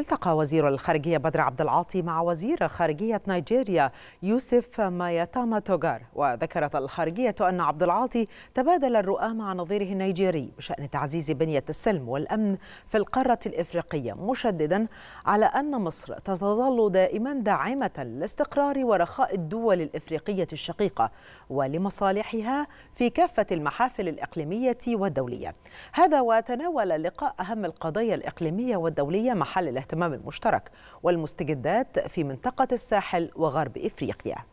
التقى وزير الخارجية بدر عبد العاطي مع وزير خارجية نيجيريا يوسف مايتاما توغار وذكرت الخارجية أن عبد العاطي تبادل الرؤى مع نظيره النيجيري بشأن تعزيز بنية السلم والأمن في القارة الإفريقية مشددا على أن مصر تظل دائما داعمة لاستقرار ورخاء الدول الإفريقية الشقيقة ولمصالحها في كافة المحافل الإقليمية والدولية هذا وتناول اللقاء أهم القضايا الإقليمية والدولية محل الاهتمام الاهتمام المشترك والمستجدات في منطقة الساحل وغرب إفريقيا